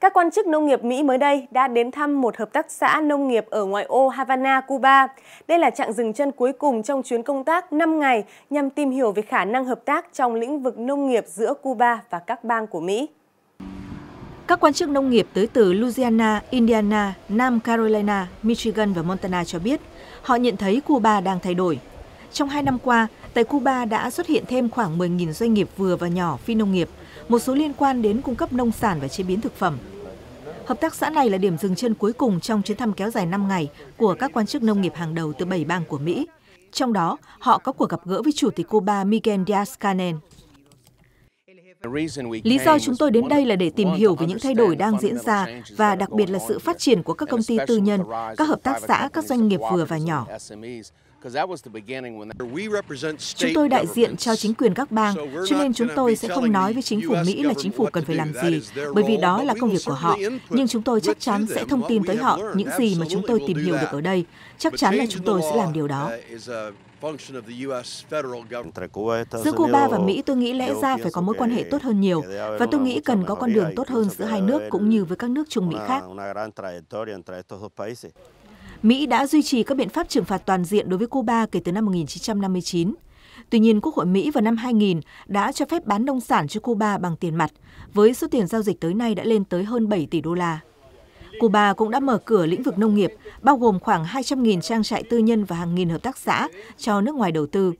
Các quan chức nông nghiệp Mỹ mới đây đã đến thăm một hợp tác xã nông nghiệp ở ngoại ô Havana, Cuba. Đây là trạng dừng chân cuối cùng trong chuyến công tác 5 ngày nhằm tìm hiểu về khả năng hợp tác trong lĩnh vực nông nghiệp giữa Cuba và các bang của Mỹ. Các quan chức nông nghiệp tới từ Louisiana, Indiana, Nam Carolina, Michigan và Montana cho biết họ nhận thấy Cuba đang thay đổi. Trong hai năm qua, tại Cuba đã xuất hiện thêm khoảng 10.000 doanh nghiệp vừa và nhỏ phi nông nghiệp một số liên quan đến cung cấp nông sản và chế biến thực phẩm. Hợp tác xã này là điểm dừng chân cuối cùng trong chuyến thăm kéo dài 5 ngày của các quan chức nông nghiệp hàng đầu từ 7 bang của Mỹ. Trong đó, họ có cuộc gặp gỡ với Chủ tịch Cuba Miguel Díaz-Canel. Lý do chúng tôi đến đây là để tìm hiểu về những thay đổi đang diễn ra và đặc biệt là sự phát triển của các công ty tư nhân, các hợp tác xã, các doanh nghiệp vừa và nhỏ. Chúng tôi đại diện cho chính quyền các bang, cho nên chúng tôi sẽ không nói với chính phủ Mỹ là chính phủ cần phải làm gì, bởi vì đó là công việc của họ. Nhưng chúng tôi chắc chắn sẽ thông tin tới họ những gì mà chúng tôi tìm hiểu được ở đây. Chắc chắn là chúng tôi sẽ làm điều đó. Uh, giữa Cuba và Mỹ tôi nghĩ lẽ ra phải có mối quan hệ tốt hơn nhiều và tôi nghĩ cần có con đường tốt hơn giữa hai nước cũng như với các nước Trung Mỹ khác. Mỹ đã duy trì các biện pháp trừng phạt toàn diện đối với Cuba kể từ năm 1959. Tuy nhiên, Quốc hội Mỹ vào năm 2000 đã cho phép bán nông sản cho Cuba bằng tiền mặt, với số tiền giao dịch tới nay đã lên tới hơn 7 tỷ đô la. Cuba cũng đã mở cửa lĩnh vực nông nghiệp, bao gồm khoảng 200.000 trang trại tư nhân và hàng nghìn hợp tác xã cho nước ngoài đầu tư.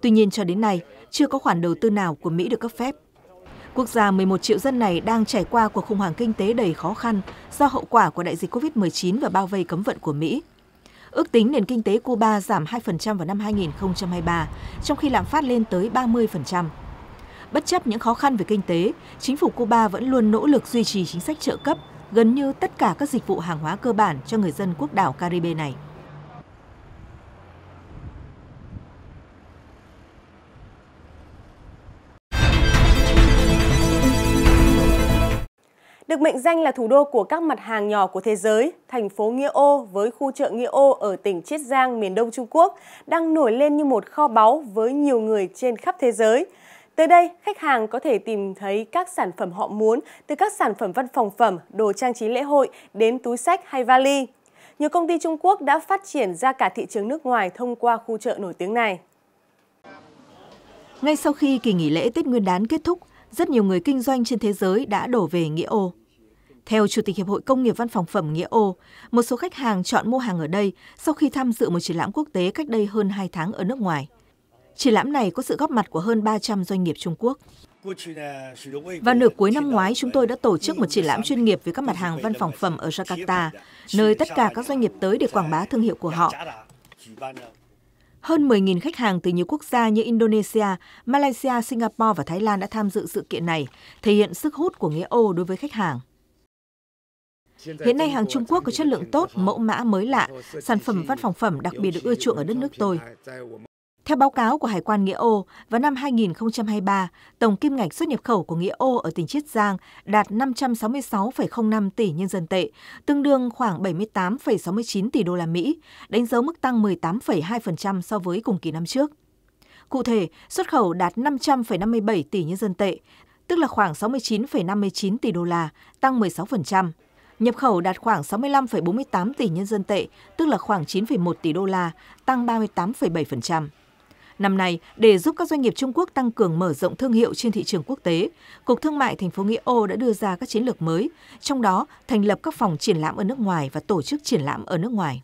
Tuy nhiên, cho đến nay, chưa có khoản đầu tư nào của Mỹ được cấp phép. Quốc gia 11 triệu dân này đang trải qua cuộc khủng hoảng kinh tế đầy khó khăn do hậu quả của đại dịch COVID-19 và bao vây cấm vận của Mỹ. Ước tính nền kinh tế Cuba giảm 2% vào năm 2023, trong khi lạm phát lên tới 30%. Bất chấp những khó khăn về kinh tế, chính phủ Cuba vẫn luôn nỗ lực duy trì chính sách trợ cấp gần như tất cả các dịch vụ hàng hóa cơ bản cho người dân quốc đảo Caribe này. Được mệnh danh là thủ đô của các mặt hàng nhỏ của thế giới, thành phố Nghĩa Ô với khu chợ Nghĩa Ô ở tỉnh Chiết Giang, miền đông Trung Quốc đang nổi lên như một kho báu với nhiều người trên khắp thế giới. Tới đây, khách hàng có thể tìm thấy các sản phẩm họ muốn, từ các sản phẩm văn phòng phẩm, đồ trang trí lễ hội đến túi sách hay vali. Nhiều công ty Trung Quốc đã phát triển ra cả thị trường nước ngoài thông qua khu chợ nổi tiếng này. Ngay sau khi kỳ nghỉ lễ Tết Nguyên đán kết thúc, rất nhiều người kinh doanh trên thế giới đã đổ về Nghĩa Ô. Theo Chủ tịch Hiệp hội Công nghiệp Văn phòng phẩm Nghĩa Ô, một số khách hàng chọn mua hàng ở đây sau khi tham dự một triển lãm quốc tế cách đây hơn 2 tháng ở nước ngoài. Triển lãm này có sự góp mặt của hơn 300 doanh nghiệp Trung Quốc. Và nửa cuối năm ngoái, chúng tôi đã tổ chức một triển lãm chuyên nghiệp về các mặt hàng văn phòng phẩm ở Jakarta, nơi tất cả các doanh nghiệp tới để quảng bá thương hiệu của họ. Hơn 10.000 khách hàng từ nhiều quốc gia như Indonesia, Malaysia, Singapore và Thái Lan đã tham dự sự kiện này, thể hiện sức hút của Nghĩa Ô đối với khách hàng. Hiện nay hàng Trung Quốc có chất lượng tốt, mẫu mã mới lạ, sản phẩm văn phòng phẩm đặc biệt được ưa chuộng ở đất nước tôi. Theo báo cáo của Hải quan Nghĩa Ô, vào năm 2023, tổng kim ngạch xuất nhập khẩu của Nghĩa Ô ở tỉnh Chiết Giang đạt 566,05 tỷ nhân dân tệ, tương đương khoảng 78,69 tỷ đô la Mỹ, đánh dấu mức tăng 18,2% so với cùng kỳ năm trước. Cụ thể, xuất khẩu đạt 500,57 tỷ nhân dân tệ, tức là khoảng 69,59 tỷ đô la, tăng 16%. Nhập khẩu đạt khoảng 65,48 tỷ nhân dân tệ, tức là khoảng 9,1 tỷ đô la, tăng 38,7%. Năm nay, để giúp các doanh nghiệp Trung Quốc tăng cường mở rộng thương hiệu trên thị trường quốc tế, Cục Thương mại thành phố Nghĩa Ô đã đưa ra các chiến lược mới, trong đó thành lập các phòng triển lãm ở nước ngoài và tổ chức triển lãm ở nước ngoài.